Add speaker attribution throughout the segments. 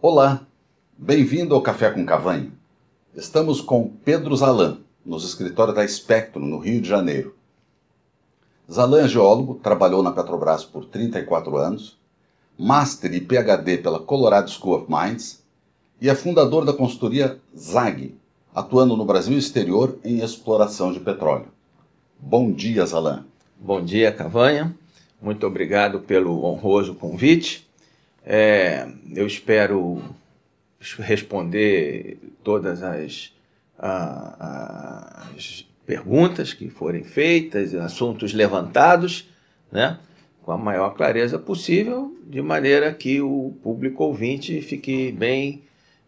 Speaker 1: Olá, bem-vindo ao Café com Cavanho. Estamos com Pedro Zalan, nos escritórios da Spectrum, no Rio de Janeiro. Zalan é geólogo, trabalhou na Petrobras por 34 anos, Master e PhD pela Colorado School of Mines e é fundador da consultoria ZAG, atuando no Brasil exterior em exploração de petróleo. Bom dia, Zalan.
Speaker 2: Bom dia, Cavanha. Muito obrigado pelo honroso convite. É, eu espero responder todas as, as, perguntas que forem feitas, assuntos levantados, né? com a maior clareza possível, de maneira que o público ouvinte fique bem,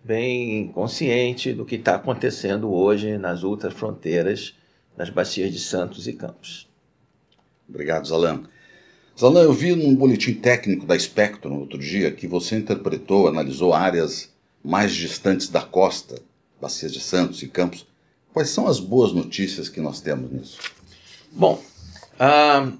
Speaker 2: bem consciente do que está acontecendo hoje nas outras fronteiras, nas bacias de Santos e Campos. Obrigado, Zalando.
Speaker 1: Zalan, eu vi num boletim técnico da Spectrum outro dia que você interpretou, analisou áreas mais distantes da costa, bacias de Santos e Campos. Quais são
Speaker 2: as boas notícias que nós temos nisso? Bom, ah,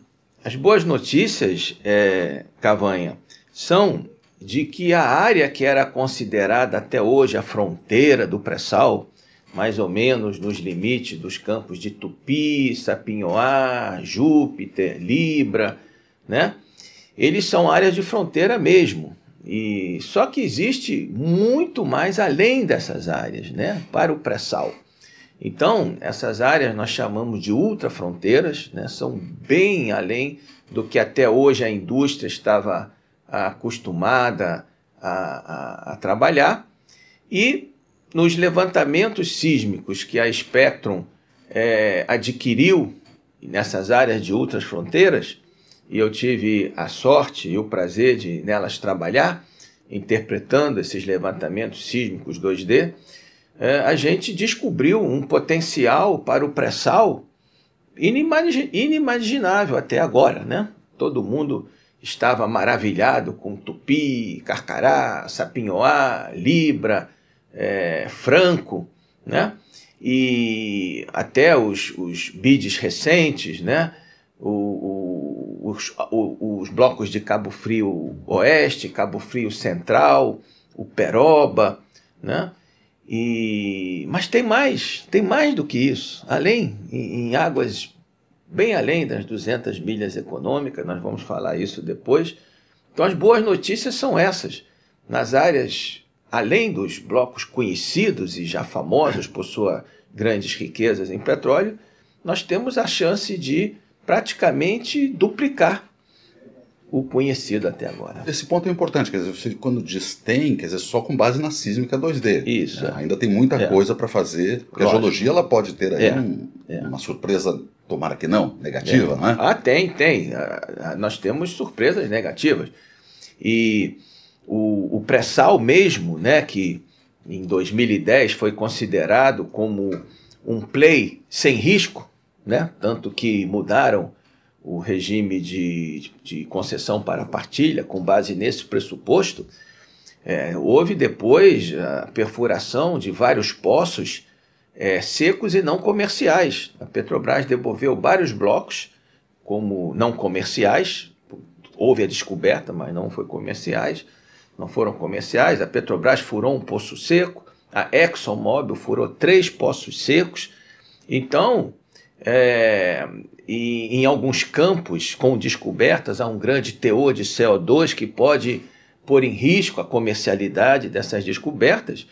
Speaker 2: as boas notícias, é, Cavanha, são de que a área que era considerada até hoje a fronteira do pré-sal, mais ou menos nos limites dos campos de Tupi, Sapinhoá, Júpiter, Libra, né? Eles são áreas de fronteira mesmo. E só que existe muito mais além dessas áreas, né, para o pré-sal. Então, essas áreas nós chamamos de ultrafronteiras, né, são bem além do que até hoje a indústria estava acostumada a, a, a trabalhar. E nos levantamentos sísmicos que a Spectrum é, adquiriu nessas áreas de outras fronteiras, e eu tive a sorte e o prazer de nelas trabalhar, interpretando esses levantamentos sísmicos 2D, é, a gente descobriu um potencial para o pré-sal inimaginável até agora, né? Todo mundo estava maravilhado com tupi, carcará, sapinhoá, libra, é, franco, né? E até os, os bids recentes, né? O, o os, os blocos de Cabo Frio Oeste, Cabo Frio Central, o Peroba, né? E, mas tem mais, tem mais do que isso. Além, em, em águas bem além das 200 milhas econômicas, nós vamos falar isso depois. Então, as boas notícias são essas. Nas áreas além dos blocos conhecidos e já famosos por suas grandes riquezas em petróleo, nós temos a chance de praticamente duplicar o conhecido
Speaker 1: até agora. Esse ponto é importante, quer dizer, você, quando diz tem, quer dizer, só com base na sísmica 2D. Isso. É, ainda tem muita é. coisa para fazer, porque Lógico. a geologia ela pode ter aí é. Um, é. uma
Speaker 2: surpresa, tomara que não, negativa, é. né? Ah, tem, tem. Ah, ah, nós temos surpresas negativas. E o, o pré-sal mesmo, né, que em 2010 foi considerado como um play sem risco, né? tanto que mudaram o regime de, de concessão para partilha com base nesse pressuposto. É, houve depois a perfuração de vários poços é, secos e não comerciais. A Petrobras devolveu vários blocos como não comerciais, houve a descoberta, mas não foi comerciais, não foram comerciais. A Petrobras furou um poço seco, a ExxonMobil furou três poços secos. Então, é, e em alguns campos, com descobertas, há um grande teor de CO2 que pode pôr em risco a comercialidade dessas descobertas.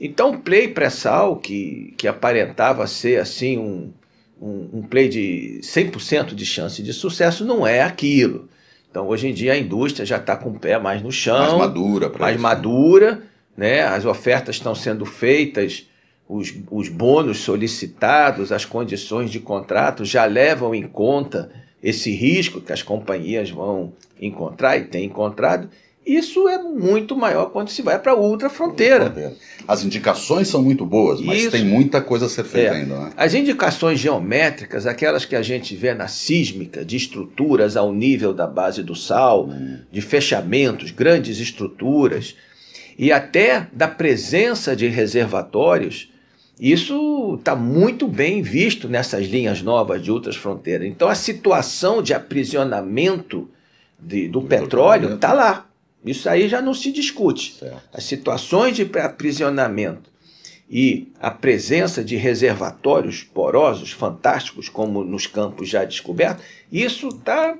Speaker 2: Então, o play pré-sal, que, que aparentava ser assim um, um, um play de 100% de chance de sucesso, não é aquilo. Então, hoje em dia, a indústria já está com o pé mais no chão. Mais madura. Mais isso. Né? madura. Né? As ofertas estão sendo feitas os, os bônus solicitados, as condições de contrato já levam em conta esse risco que as companhias vão encontrar e têm encontrado. Isso é muito maior quando se vai para outra fronteira. As indicações são muito boas, mas Isso. tem muita coisa a ser é. feita é. ainda. Né? As indicações geométricas, aquelas que a gente vê na sísmica, de estruturas ao nível da base do sal, hum. de fechamentos, grandes estruturas, e até da presença de reservatórios, isso está muito bem visto nessas linhas novas de outras fronteiras. Então a situação de aprisionamento de, do, do petróleo está lá. Isso aí já não se discute. Certo. As situações de aprisionamento e a presença de reservatórios porosos fantásticos, como nos campos já descobertos, isso está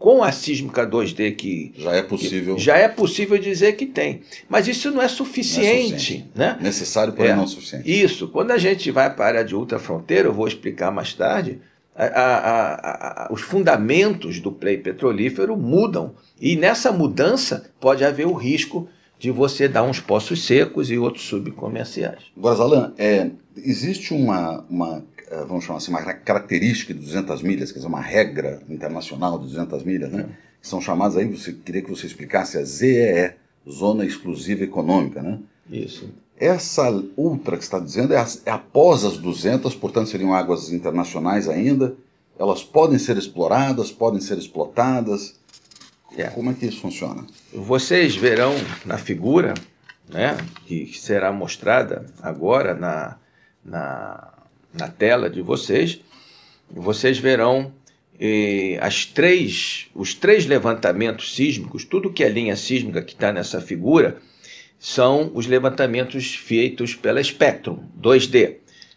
Speaker 2: com a sísmica 2D que já é possível já é possível dizer que tem mas isso não é suficiente, não é suficiente. né necessário porém é, não é suficiente isso quando a gente vai para a área de ultrafronteira eu vou explicar mais tarde a, a, a, os fundamentos do play petrolífero mudam e nessa mudança pode haver o risco de você dar uns poços secos e outros subcomerciais. Agora, é, existe uma, uma
Speaker 1: eh, vamos chamar assim, uma característica de 200 milhas, quer dizer, uma regra internacional de 200 milhas, né? Que é. são chamadas aí, você queria que você explicasse a ZEE, Zona Exclusiva Econômica, né? Isso. Essa ultra que você está dizendo é, é após as 200, portanto seriam águas internacionais ainda. Elas podem ser exploradas, podem ser explotadas.
Speaker 2: É. Como é que isso funciona? Vocês verão na figura, né, que será mostrada agora na, na na tela de vocês, vocês verão eh, as três, os três levantamentos sísmicos, tudo que é linha sísmica que está nessa figura, são os levantamentos feitos pela Spectrum 2D.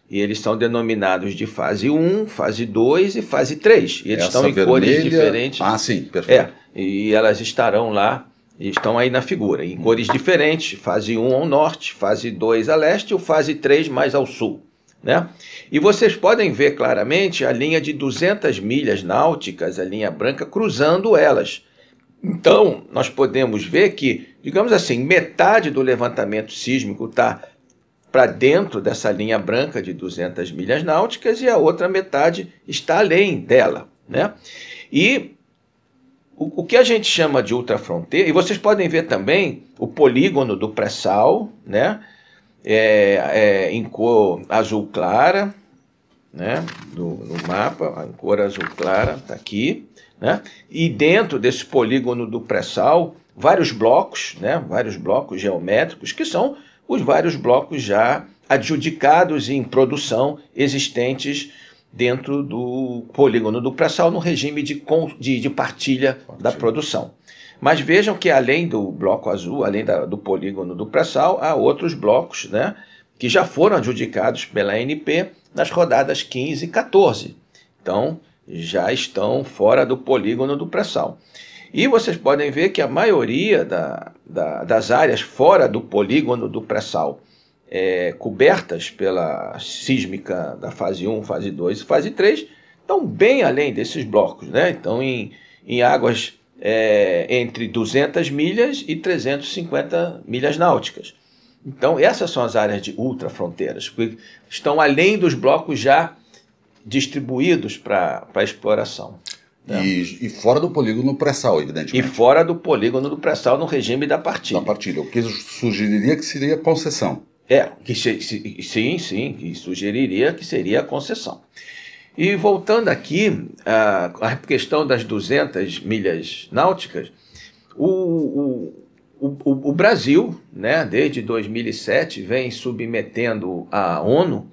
Speaker 2: E eles são denominados de fase 1, fase 2 e fase 3. E eles Essa estão em vermelha... cores diferentes. Ah, sim, perfeito. É, e elas estarão lá, estão aí na figura, em cores diferentes, fase 1 ao norte, fase 2 a leste e fase 3 mais ao sul. Né? E vocês podem ver claramente a linha de 200 milhas náuticas, a linha branca, cruzando elas. Então, nós podemos ver que, digamos assim, metade do levantamento sísmico está para dentro dessa linha branca de 200 milhas náuticas e a outra metade está além dela. Né? E o, o que a gente chama de ultrafronteira, e vocês podem ver também o polígono do pré-sal, né? é, é, em cor azul clara, né? No, no mapa, em cor azul clara, está aqui. Né? E dentro desse polígono do pré-sal, vários blocos, né? vários blocos geométricos, que são os vários blocos já adjudicados em produção existentes dentro do polígono do pré-sal no regime de, de, de partilha, partilha da produção. Mas vejam que além do bloco azul, além da, do polígono do pré-sal, há outros blocos né, que já foram adjudicados pela ANP nas rodadas 15 e 14. Então, já estão fora do polígono do pré-sal. E vocês podem ver que a maioria da, da, das áreas fora do polígono do pré-sal, é, cobertas pela sísmica da fase 1, fase 2 e fase 3, estão bem além desses blocos. Né? Então em, em águas é, entre 200 milhas e 350 milhas náuticas. Então, essas são as áreas de ultrafronteiras, que estão além dos blocos já distribuídos para exploração. Né? E, e, fora do polígono pré-sal, evidentemente. E fora do polígono do pré-sal no regime da partilha. Da partilha, o que sugeriria que seria concessão. É, que se, se, sim, sim, que sugeriria que seria concessão. E voltando aqui à questão das 200 milhas náuticas, o, o, o, o, Brasil, né, desde 2007, vem submetendo à ONU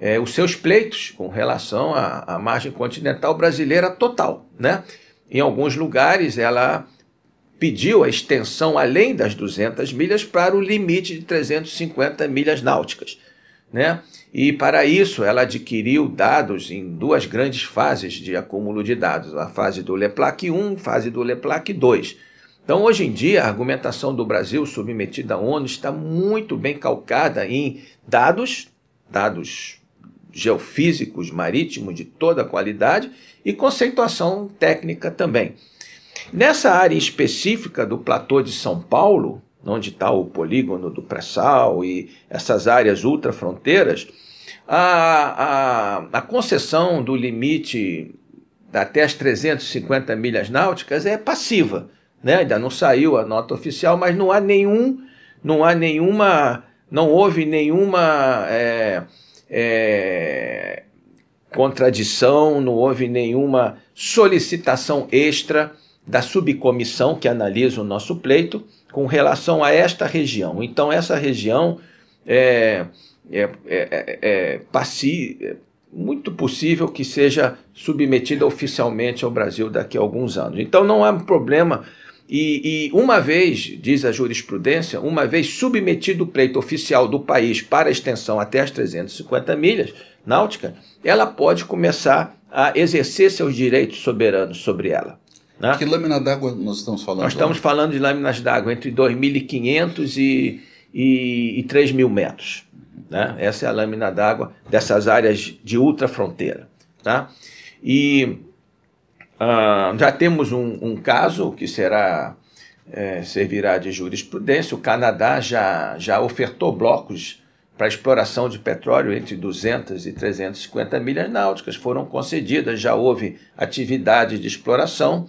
Speaker 2: é, os seus pleitos com relação à, à, margem continental brasileira total. Né? Em alguns lugares, ela pediu a extensão além das 200 milhas para o limite de 350 milhas náuticas. Né? E para isso ela adquiriu dados em duas grandes fases de acúmulo de dados, a fase do Leplac 1, fase do Leplac 2. Então, hoje em dia, a argumentação do Brasil submetida à ONU está muito bem calcada em dados, dados geofísicos, marítimos de toda qualidade e conceituação técnica também. Nessa área específica do platô de São Paulo, onde está o polígono do pré-sal e essas áreas ultrafronteiras, a, a, a concessão do limite até as 350 milhas náuticas é passiva. Né? Ainda não saiu a nota oficial, mas não há nenhum, não há nenhuma, não houve nenhuma é, é, contradição, não houve nenhuma solicitação extra da subcomissão que analisa o nosso pleito com relação a esta região. Então, essa região é, é, é, é, é muito possível que seja submetida oficialmente ao Brasil daqui a alguns anos. Então, não há problema. E, e, uma vez, diz a jurisprudência, uma vez submetido o pleito oficial do país para extensão até as 350 milhas náutica, ela pode começar a exercer seus direitos soberanos sobre ela. Né? Que lâmina d'água nós estamos falando? Nós estamos falando de lâminas d'água entre 2.500 e, e, e 3.000 metros. Né? Essa é a lâmina d'água dessas áreas de ultrafronteira. Tá? E ah, já temos um, um, caso que será é, servirá de jurisprudência. O Canadá já, já ofertou blocos para exploração de petróleo entre 200 e 350 milhas náuticas foram concedidas, já houve atividade de exploração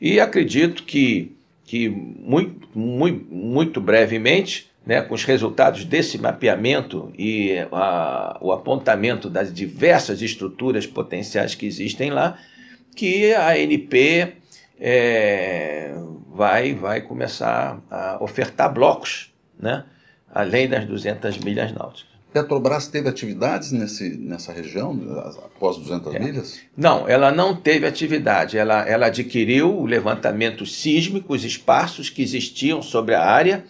Speaker 2: e acredito que, que muito, muito, muito brevemente, né, com os resultados desse mapeamento e a, o apontamento das diversas estruturas potenciais que existem lá, que a ANP é, eh, vai, vai começar a ofertar blocos, né? além das 200 milhas náuticas.
Speaker 1: Petrobras teve atividades nesse, nessa região,
Speaker 2: após 200 é. milhas? Não, ela não teve atividade. Ela, ela adquiriu sísmico, os espaços que existiam sobre a área.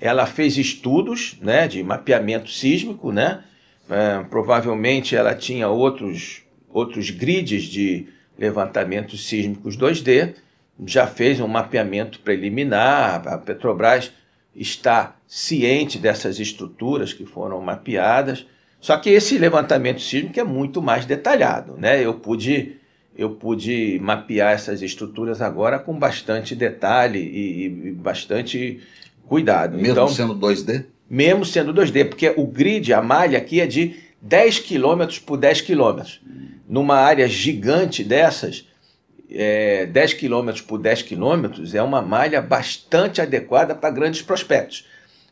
Speaker 2: Ela fez estudos né, de mapeamento sísmico. Né? É, provavelmente ela tinha outros, outros grids de levantamentos sísmicos 2D. Já fez um mapeamento preliminar. A Petrobras está ciente dessas estruturas que foram mapeadas. Só que esse levantamento sísmico é muito mais detalhado, né? Eu pude eu pude mapear essas estruturas agora com bastante detalhe e, e bastante cuidado. Mesmo então, sendo 2D? Mesmo sendo 2D, porque o grid, a malha aqui é de 10 km por 10 km. Numa área gigante dessas, é, 10 quilômetros por 10 quilômetros é uma malha bastante adequada para grandes prospectos.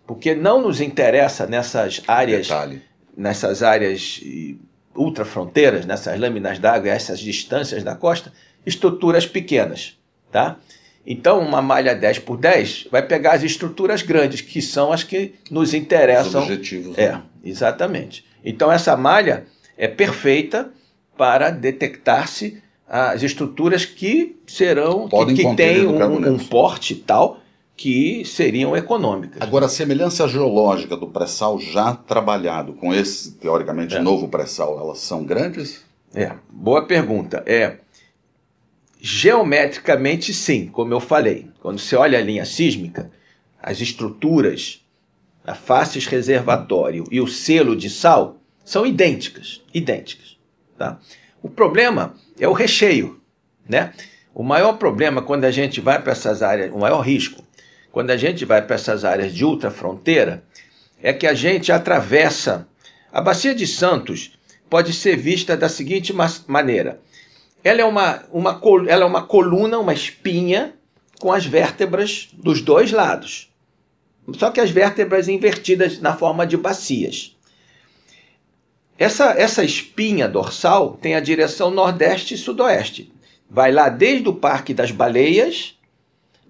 Speaker 2: Porque não nos interessa nessas áreas, Detalhe. nessas áreas ultrafronteiras, nessas lâminas d'água, essas distâncias da costa, estruturas pequenas, tá? Então, uma malha 10 por 10 vai pegar as estruturas grandes, que são as que nos interessam. Os objetivos. É, né? exatamente. Então, essa malha é perfeita para detectar-se as estruturas que serão Podem que, que têm um, um, porte tal que seriam econômicas. Agora, a semelhança geológica
Speaker 1: do pré-sal já trabalhado com esse teoricamente é. novo pré-sal, elas são grandes?
Speaker 2: É, boa pergunta. É geometricamente sim, como eu falei. Quando você olha a linha sísmica, as estruturas, a faces reservatório e o selo de sal são idênticas, idênticas, tá? O problema é o recheio, né? O maior problema quando a gente vai para essas áreas, o maior risco, quando a gente vai para essas áreas de ultrafronteira, é que a gente atravessa. A Bacia de Santos pode ser vista da seguinte maneira: ela é uma, uma, ela é uma coluna, uma espinha, com as vértebras dos dois lados. Só que as vértebras invertidas na forma de bacias. Essa, essa espinha dorsal tem a direção nordeste e sudoeste. Vai lá desde o Parque das Baleias,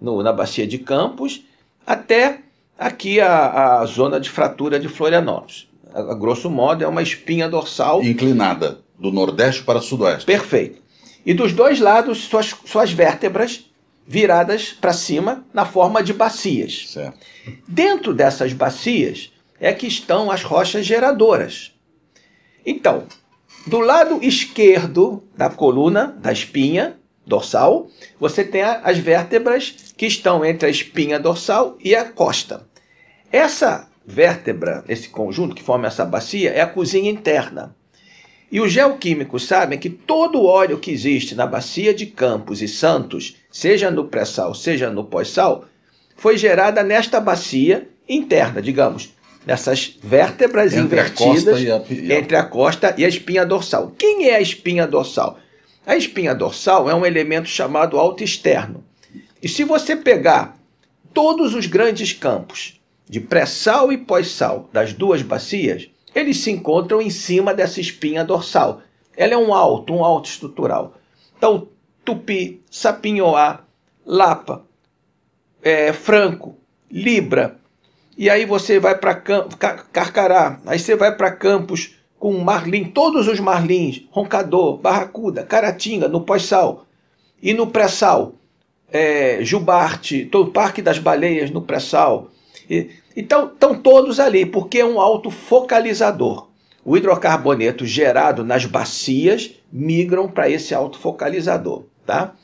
Speaker 2: no, na Bacia de Campos, até aqui a, a zona de fratura de Florianópolis. A, a grosso modo, é uma espinha dorsal. Inclinada, do nordeste para sudoeste. Perfeito. E dos dois lados, suas, suas vértebras viradas para cima na forma de bacias. Certo. Dentro dessas bacias é que estão as rochas geradoras. Então, do lado esquerdo da coluna, da espinha dorsal, você tem as vértebras que estão entre a espinha dorsal e a costa. Essa vértebra, esse conjunto que forma essa bacia, é a cozinha interna. E os geoquímicos sabem que todo óleo que existe na bacia de Campos e Santos, seja no pré-sal, seja no pós-sal, foi gerada nesta bacia interna, digamos, nessas vértebras entre invertidas a a, entre a costa e a espinha dorsal. Quem é a espinha dorsal? A espinha dorsal é um elemento chamado alto externo. E se você pegar todos os grandes campos de pré-sal e pós-sal das duas bacias, eles se encontram em cima dessa espinha dorsal. Ela é um alto, um alto estrutural. Então, Tupi, Sapinhoá, Lapa, é, Franco, Libra, e aí você vai para Carcará, aí você vai para Campos com marlim, todos os marlins, roncador, barracuda, caratinga, no pós-sal e no pré-sal, é, Jubarte, todo o Parque das Baleias no pré-sal. Então, estão todos ali, porque é um autofocalizador. O hidrocarboneto gerado nas bacias migram para esse autofocalizador, tá?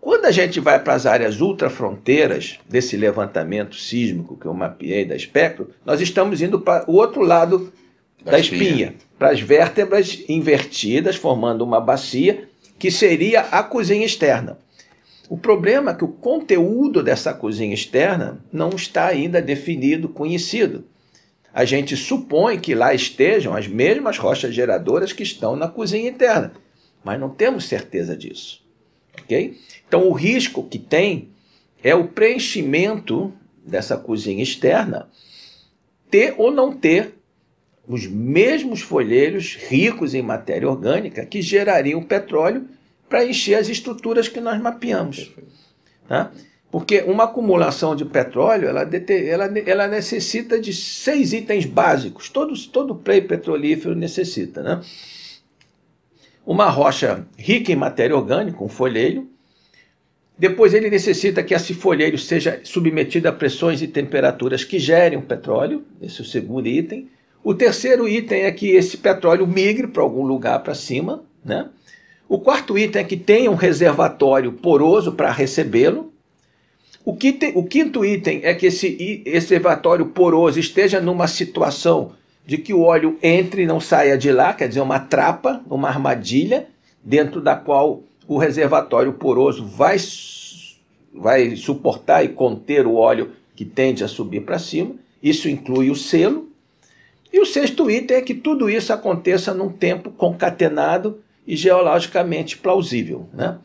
Speaker 2: Quando a gente vai para as áreas ultrafronteiras desse levantamento sísmico que eu mapeei da espectro, nós estamos indo para o outro lado da, da espinha, espinha para as vértebras invertidas, formando uma bacia que seria a cozinha externa. O problema é que o conteúdo dessa cozinha externa não está ainda definido, conhecido. A gente supõe que lá estejam as mesmas rochas geradoras que estão na cozinha interna, mas não temos certeza disso ok? Então o risco que tem é o preenchimento dessa cozinha externa ter ou não ter os mesmos folhelhos ricos em matéria orgânica que gerariam petróleo para encher as estruturas que nós mapeamos. Tá? Porque uma acumulação de petróleo ela, ela, ela necessita de seis itens básicos, todos, todo play petrolífero necessita. Né? uma rocha rica em matéria orgânica, um folheiro. Depois ele necessita que esse folheiro seja submetido a pressões e temperaturas que gerem o petróleo, esse é o segundo item. O terceiro item é que esse petróleo migre para algum lugar para cima, né? O quarto item é que tenha um reservatório poroso para recebê-lo. O, o, quinto item é que esse reservatório poroso esteja numa situação de que o óleo entre e não saia de lá, quer dizer, uma trapa, uma armadilha, dentro da qual o reservatório poroso vai, vai suportar e conter o óleo que tende a subir para cima. Isso inclui o selo. E o sexto item é que tudo isso aconteça num tempo concatenado e geologicamente plausível. Né?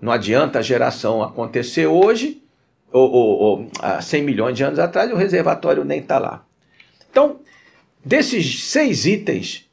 Speaker 2: Não adianta a geração acontecer hoje, ou, ou, ou há 100 milhões de anos atrás, e o reservatório nem está lá. Então, Desses seis itens,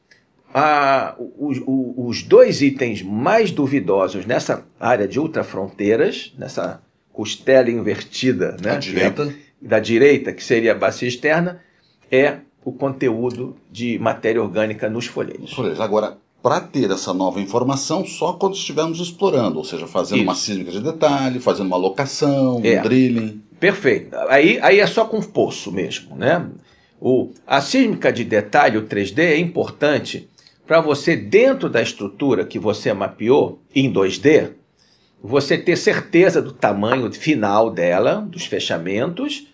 Speaker 2: ah, os, os, dois itens mais duvidosos nessa área de ultrafronteiras, nessa costela invertida né, da, direita. da direita, que seria a bacia externa, é o conteúdo de matéria orgânica nos folhetos Agora, para ter
Speaker 1: essa nova informação, só quando estivermos explorando, ou seja, fazendo Isso. uma sísmica de detalhe, fazendo uma
Speaker 2: locação, é. um drilling. Perfeito. Aí, aí é só com poço mesmo, né? O, a sísmica de detalhe, o 3D, é importante para você, dentro da estrutura que você mapeou em 2D, você ter certeza do tamanho final dela, dos fechamentos,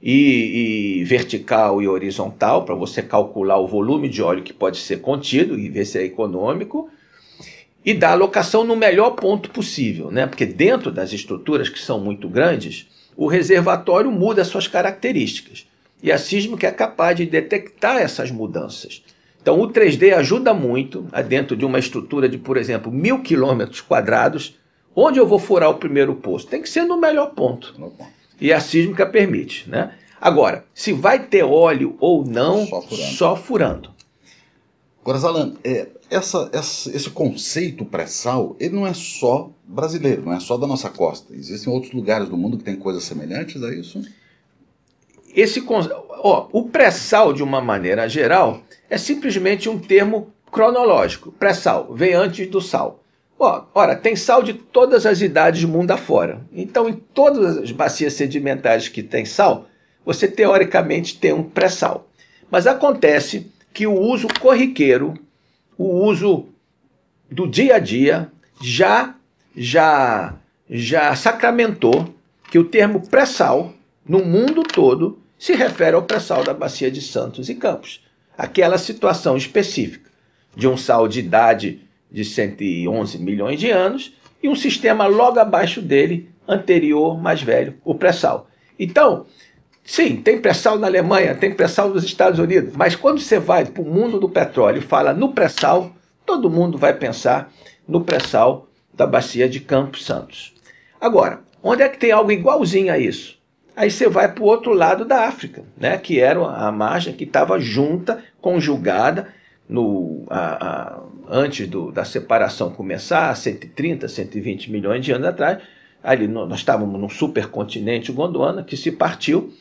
Speaker 2: e, e vertical e horizontal, para você calcular o volume de óleo que pode ser contido e ver se é econômico, e dar a locação no melhor ponto possível, né? porque dentro das estruturas que são muito grandes, o reservatório muda suas características e a sísmica é capaz de detectar essas mudanças. Então, o 3D ajuda muito né, dentro de uma estrutura de, por exemplo, mil quilômetros quadrados. Onde eu vou furar o primeiro poço? Tem que ser no melhor ponto. E é a sísmica permite. Né? Agora, se vai ter óleo ou não, só furando. Só furando. Agora, Zalan, é, essa, essa,
Speaker 1: esse conceito pré-sal, ele não é só brasileiro, não é só da nossa costa. Existem outros
Speaker 2: lugares do mundo que tem coisas semelhantes a é isso? esse ó, o pré-sal, de uma maneira geral, é simplesmente um termo cronológico. Pré-sal vem antes do sal. Ó, ora, tem sal de todas as idades do mundo afora. Então, em todas as bacias sedimentares que tem sal, você teoricamente tem um pré-sal. Mas acontece que o uso corriqueiro, o uso do dia a dia, já, já, já sacramentou que o termo pré-sal, no mundo todo, se refere ao pré-sal da bacia de Santos e Campos, aquela situação específica de um sal de idade de 111 milhões de anos e um sistema logo abaixo dele, anterior, mais velho, o pré-sal. Então, sim, tem pré-sal na Alemanha, tem pré-sal nos Estados Unidos, mas quando você vai para o mundo do petróleo e fala no pré-sal, todo mundo vai pensar no pré-sal da bacia de Campos Santos. Agora, onde é que tem algo igualzinho a isso? Aí você vai para o outro lado da África, né? que era a margem que estava junta, conjugada, no, a, a, antes do, da separação começar, 130, 120 milhões de anos atrás, ali nós estávamos num supercontinente Gondwana que se partiu,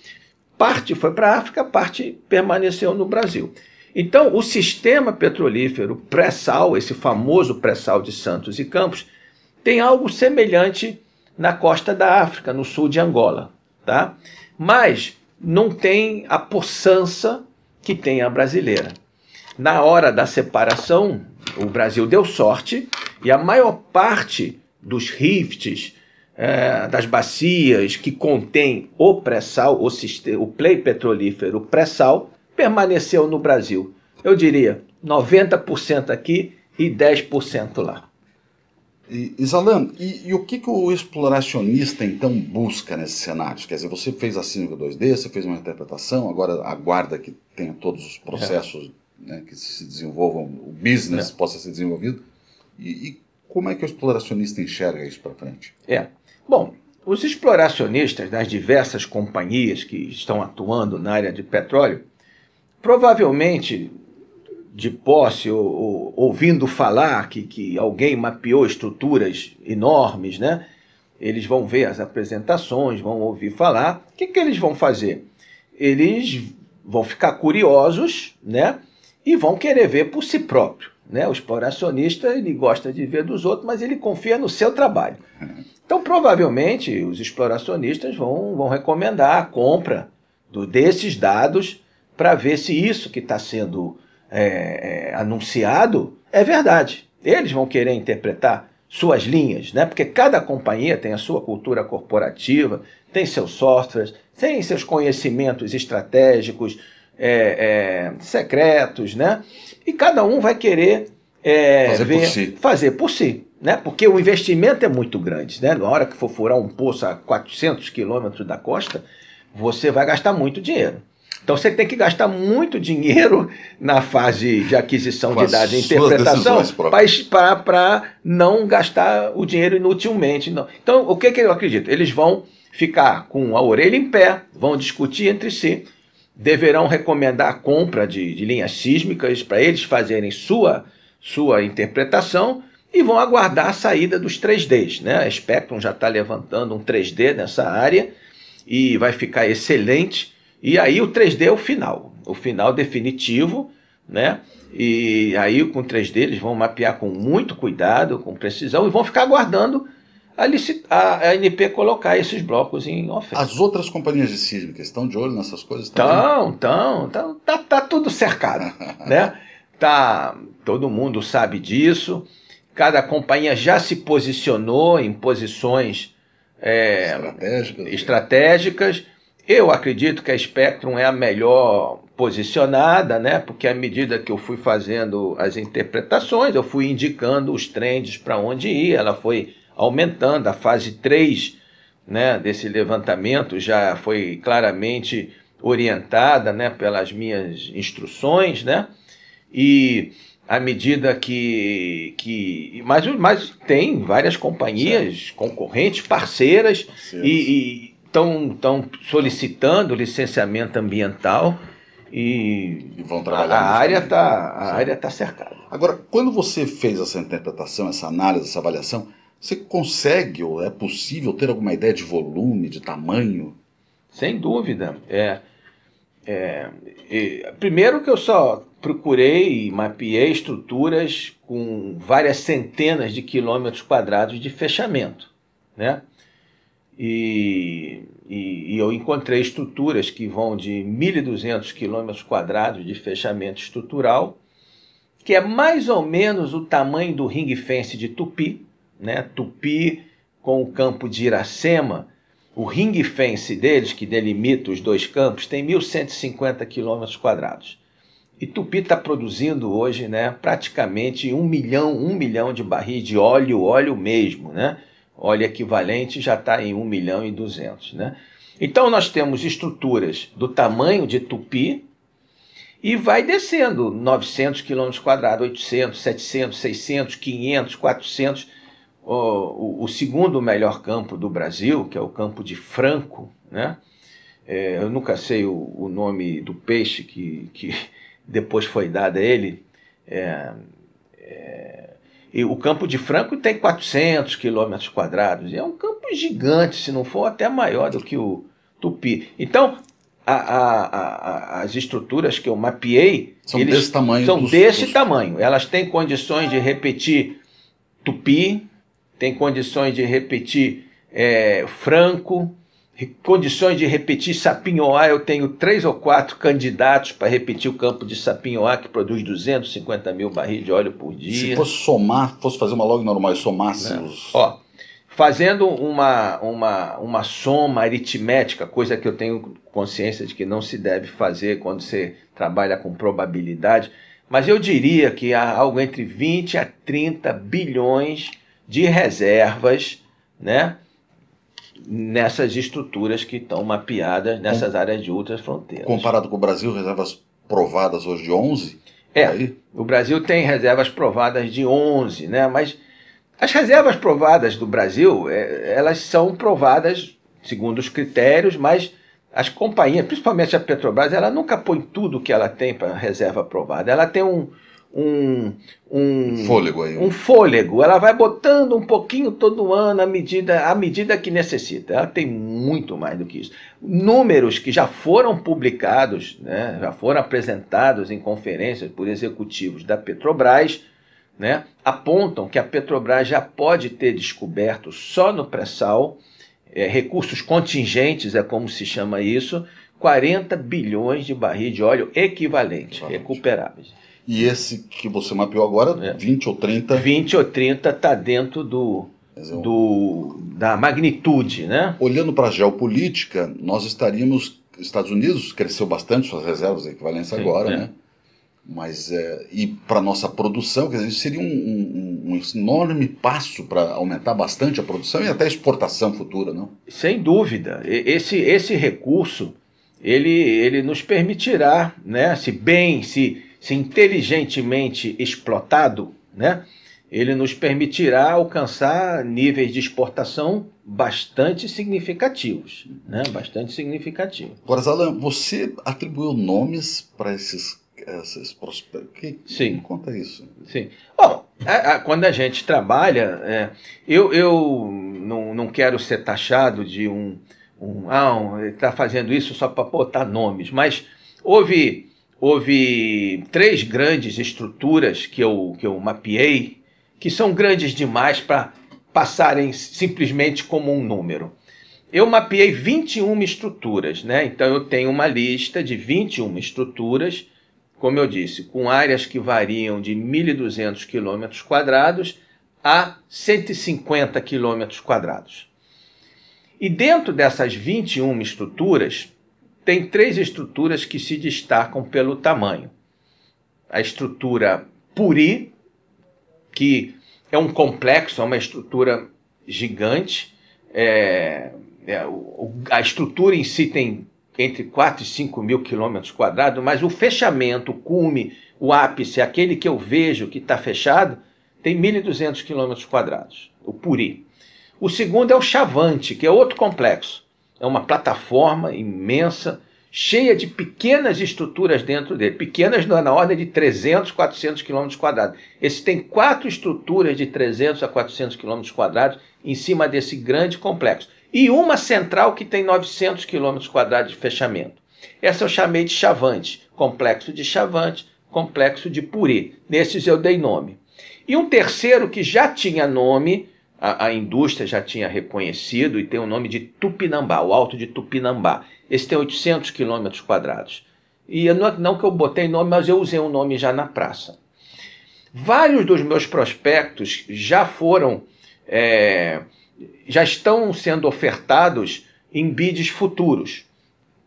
Speaker 2: parte foi para a África, parte permaneceu no Brasil. Então, o sistema petrolífero pré-sal, esse famoso pré-sal de Santos e Campos, tem algo semelhante na costa da África, no sul de Angola tá? Mas não tem a possança que tem a brasileira. Na hora da separação, o Brasil deu sorte e a maior parte dos rifts, é, das bacias que contém o pré-sal, o, o play petrolífero pré-sal, permaneceu no Brasil. Eu diria 90% aqui e 10% lá. E, Isalan, e, e, o que, que o exploracionista
Speaker 1: então busca nesses cenários? Quer dizer, você fez a síndrome 2D, você fez uma interpretação, agora aguarda que tenha todos os processos é. né, que se desenvolvam, o business é. possa ser desenvolvido. E, e como é que o exploracionista enxerga isso para frente?
Speaker 2: É. Bom, os exploracionistas das diversas companhias que estão atuando na área de petróleo provavelmente de posse ou, ou, ouvindo falar que, que alguém mapeou estruturas enormes, né? Eles vão ver as apresentações, vão ouvir falar. O que, que eles vão fazer? Eles vão ficar curiosos, né? E vão querer ver por si próprio, né? O exploracionista ele gosta de ver dos outros, mas ele confia no seu trabalho. Então, provavelmente, os exploracionistas vão, vão recomendar a compra do, desses dados para ver se isso que está sendo é, é, anunciado é verdade. Eles vão querer interpretar suas linhas, né? porque cada companhia tem a sua cultura corporativa, tem seus softwares, tem seus conhecimentos estratégicos, é, é, secretos, né? e cada um vai querer é, fazer, ver, por si. fazer por si. Né? Porque o investimento é muito grande. Né? Na hora que for furar um poço a 400 quilômetros da costa, você vai gastar muito dinheiro. Então você tem que gastar muito dinheiro na fase de aquisição de dados e interpretação para não gastar o dinheiro inutilmente. Não. Então, o que, que eu acredito? Eles vão ficar com a orelha em pé, vão discutir entre si, deverão recomendar a compra de, de linhas sísmicas para eles fazerem sua, sua interpretação e vão aguardar a saída dos 3Ds. Né? A Spectrum já está levantando um 3D nessa área e vai ficar excelente e aí o 3D é o final, o final definitivo, né? E aí com 3D eles vão mapear com muito cuidado, com precisão e vão ficar aguardando a, a, colocar esses blocos em oferta. As outras companhias de
Speaker 1: sísmica estão de olho nessas coisas também? Estão, estão, tá, tá tudo cercado,
Speaker 2: né? Tá, todo mundo sabe disso, cada companhia já se posicionou em posições é, estratégicas, estratégicas eu acredito que a Spectrum é a melhor posicionada, né? Porque à medida que eu fui fazendo as interpretações, eu fui indicando os trends para onde ir, ela foi aumentando. A fase 3 né, desse levantamento já foi claramente orientada né, pelas minhas instruções, né? E à medida que. que mas, mas tem várias companhias certo. concorrentes, parceiras, Parceiros. e, e estão solicitando licenciamento ambiental e, e vão trabalhar. A área está tá cercada. Agora, quando você fez
Speaker 1: essa interpretação, essa análise, essa avaliação, você consegue ou é possível ter alguma ideia de
Speaker 2: volume, de tamanho? Sem dúvida. É, é, é primeiro que eu só procurei e mapeei estruturas com várias centenas de quilômetros quadrados de fechamento. Né? E, e, e eu encontrei estruturas que vão de 1.200 quilômetros quadrados de fechamento estrutural, que é mais ou menos o tamanho do ring fence de Tupi, né? Tupi com o campo de Iracema, o ring fence deles, que delimita os dois campos, tem 1.150 quilômetros quadrados. E Tupi está produzindo hoje né, praticamente um milhão, um milhão de barris de óleo, óleo mesmo, né? olha, equivalente já está em 1 milhão e 200, né? Então nós temos estruturas do tamanho de Tupi e vai descendo 900 km 800, 700, 600, 500, 400. O, o, o, segundo melhor campo do Brasil, que é o campo de Franco, né? É, eu nunca sei o, o, nome do peixe que, que depois foi dado a ele. É, e o campo de Franco tem 400 quilômetros quadrados. É um campo gigante, se não for até maior do que o Tupi. Então, a, a, a, as estruturas que eu mapeei são eles, desse tamanho. São dos, desse dos... tamanho. Elas têm condições de repetir Tupi, têm condições de repetir é, Franco, condições de repetir Sapinhoá, eu tenho três ou quatro candidatos para repetir o campo de Sapinhoá, que produz 250 mil barris de óleo por dia. Se fosse
Speaker 1: somar, fosse fazer uma log normal e somasse Não. os...
Speaker 2: Ó, fazendo uma, uma, uma soma aritmética, coisa que eu tenho consciência de que não se deve fazer quando você trabalha com probabilidade, mas eu diria que há algo entre 20 a 30 bilhões de reservas, né? nessas estruturas que estão mapeadas nessas com, áreas de outras fronteiras. Comparado com o Brasil, reservas provadas hoje de 11? É, aí. o Brasil tem reservas provadas de 11, né? mas as reservas provadas do Brasil, é, elas são provadas segundo os critérios, mas as companhias, principalmente a Petrobras, ela nunca põe tudo que ela tem para reserva aprovada. Ela tem um, um, um fôlego aí. Um fôlego. Ela vai botando um pouquinho todo ano à medida, à medida que necessita. Ela tem muito mais do que isso. Números que já foram publicados, né, já foram apresentados em conferências por executivos da Petrobras, né, apontam que a Petrobras já pode ter descoberto só no pré-sal é, recursos contingentes, é como se chama isso, 40 bilhões de barris de óleo equivalente. recuperáveis. E esse que você mapeou agora, é. 20 ou 30? 20 ou 30 está dentro do, dizer, do, da magnitude, né? Olhando
Speaker 1: para a geopolítica, nós estaríamos... Estados Unidos cresceu bastante suas reservas de equivalência agora, é. né? Mas, é, e para nossa produção, quer dizer, seria um, um, um enorme passo para aumentar bastante a produção e até a exportação futura, não? Sem
Speaker 2: dúvida. Esse, esse recurso, ele, ele nos permitirá, né, se bem, se se inteligentemente explotado, né, ele nos permitirá alcançar níveis de exportação bastante significativos, né? Bastante significativos. Agora, Zalan, você atribuiu
Speaker 1: nomes
Speaker 2: para esses essas prospectos. Sim. Me conta isso. Sim. Bom, a, a, quando a gente trabalha, é, eu, eu não, não quero ser taxado de um, um ah, um, ele está fazendo isso só para botar nomes, mas houve houve três grandes estruturas que eu, que eu mapeei, que são grandes demais para passarem simplesmente como um número. Eu mapeei 21 estruturas, né? Então eu tenho uma lista de 21 estruturas, como eu disse, com áreas que variam de 1.200 km quadrados a 150 km quadrados. E dentro dessas 21 estruturas, tem três estruturas que se destacam pelo tamanho. A estrutura Puri, que é um complexo, é uma estrutura gigante. É, é, o, a estrutura em si tem entre 4 e 5 mil quilômetros quadrados, mas o fechamento, o cume, o ápice, aquele que eu vejo que está fechado, tem 1.200 quilômetros quadrados, o Puri. O segundo é o Chavante, que é outro complexo é uma plataforma imensa, cheia de pequenas estruturas dentro dele, pequenas na ordem de 300, 400 quilômetros quadrados. Esse tem quatro estruturas de 300 a 400 quilômetros quadrados em cima desse grande complexo. E uma central que tem 900 quilômetros quadrados de fechamento. Essa eu chamei de Chavante, complexo de Chavante, complexo de purê. Nesses eu dei nome. E um terceiro que já tinha nome, a, a, indústria já tinha reconhecido e tem o nome de Tupinambá, o Alto de Tupinambá. Esse tem 800 quilômetros quadrados. E não, não que eu botei nome, mas eu usei o um nome já na praça. Vários dos meus prospectos já foram, é, já estão sendo ofertados em bids futuros.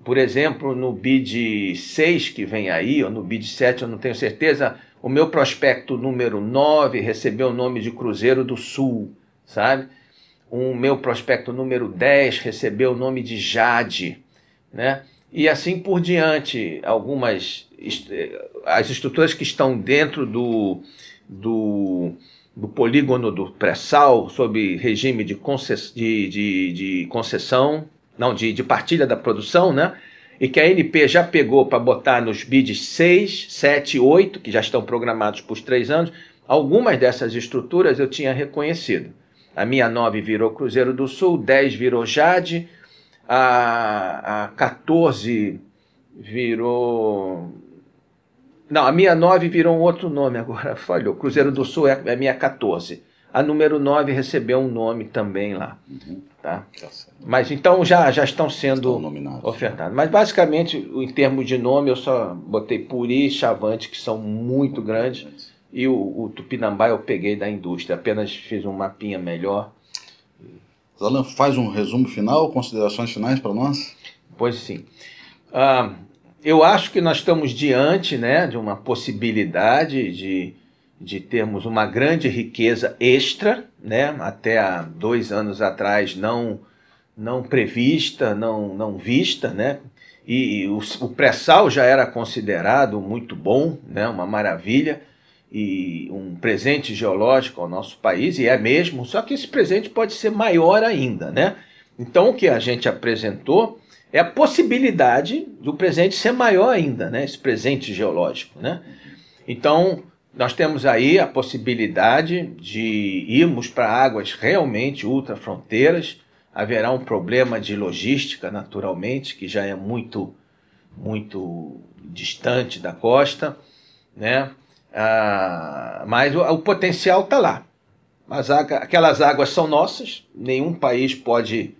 Speaker 2: Por exemplo, no bid 6 que vem aí, ou no bid 7, eu não tenho certeza, o meu prospecto número 9 recebeu o nome de Cruzeiro do Sul sabe? O meu prospecto número 10 recebeu o nome de Jade, né? E assim por diante, algumas eh, as estruturas que estão dentro do, do, do polígono do pré-sal, sob regime de, concess, de, de, de concessão, não, de, de partilha da produção, né? e que a NP já pegou para botar nos bids 6, 7, 8, que já estão programados para os três anos, algumas dessas estruturas eu tinha reconhecido. A minha 9 virou Cruzeiro do Sul, 10 virou Jade, a, a 14 virou. Não, a minha 9 virou um outro nome agora, falhou. Cruzeiro do Sul é a é minha 14. A número 9 recebeu um nome também lá. Uhum. Tá? tá Mas então já, já estão sendo estão ofertados. Mas basicamente, em termos de nome, eu só botei Puri e Chavante, que são muito grandes e o, o Tupinambá eu peguei da indústria, apenas fiz um mapinha melhor. Zalan, faz um resumo final,
Speaker 1: considerações finais para nós? Pois sim.
Speaker 2: Ah, eu acho que nós estamos diante né, de uma possibilidade de, de termos uma grande riqueza extra, né, até há dois anos atrás não, não prevista, não, não vista, né? E, e o, o pré-sal já era considerado muito bom, né, uma maravilha e um presente geológico ao nosso país, e é mesmo, só que esse presente pode ser maior ainda, né? Então o que a gente apresentou é a possibilidade do presente ser maior ainda, né? Esse presente geológico, né? Então nós temos aí a possibilidade de irmos para águas realmente ultrafronteiras. Haverá um problema de logística, naturalmente, que já é muito, muito distante da costa, né? Ah, mas o, o potencial está lá. As, aquelas águas são nossas, nenhum país pode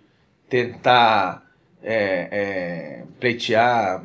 Speaker 2: tentar é, é, pleitear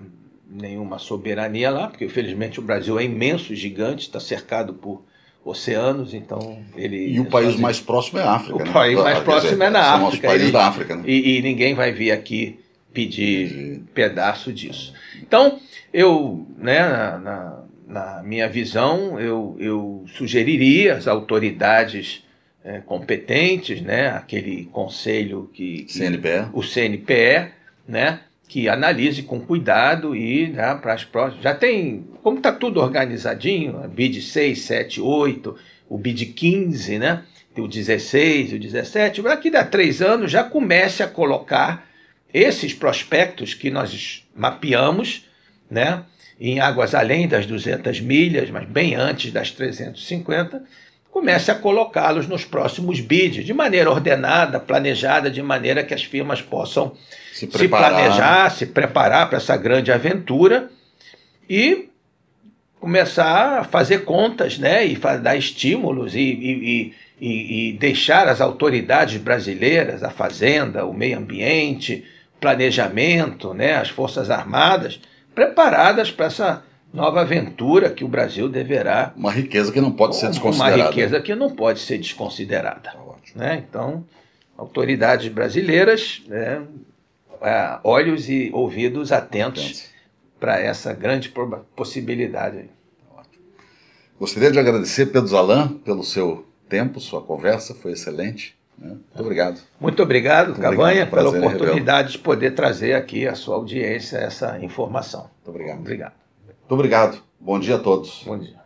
Speaker 2: nenhuma soberania lá, porque infelizmente o Brasil é imenso, gigante, está cercado por oceanos, então ele. E o país mais próximo é a África. O né? país mais próximo é na são África. Os países da África, né? e, e, ninguém vai vir aqui pedir pedaço disso. Então, eu, né, na, na na minha visão, eu, eu sugeriria às autoridades é, competentes, né, aquele conselho que, que CNPE. o CNPE, né, que analise com cuidado e já né, para as próximas. Já tem, como está tudo organizadinho, a BID 6, 7, 8, o BID 15, né? o 16, o 17, daqui a três anos já comece a colocar esses prospectos que nós mapeamos, né? em águas além das 200 milhas, mas bem antes das 350, comece a colocá-los nos próximos bids, de maneira ordenada, planejada, de maneira que as firmas possam se, se né? planejar, se preparar para essa grande aventura e começar a fazer contas, né, e dar estímulos e, e, e, e deixar as autoridades brasileiras, a fazenda, o meio ambiente, planejamento, né, as forças armadas preparadas para essa nova aventura que o Brasil deverá. Uma riqueza que não pode ser desconsiderada. Uma né? riqueza que não pode ser desconsiderada. Tá né? Então, autoridades brasileiras, né, olhos e ouvidos atentos, para essa grande possibilidade. Tá
Speaker 1: Gostaria de agradecer, Pedro Zalan, pelo seu tempo, sua conversa foi excelente. Né? Muito obrigado.
Speaker 2: Muito obrigado, Muito Cabanha, obrigado, pela oportunidade de poder trazer aqui à sua audiência essa informação. Muito obrigado. Obrigado.
Speaker 1: Muito obrigado. Bom dia a todos. Bom dia.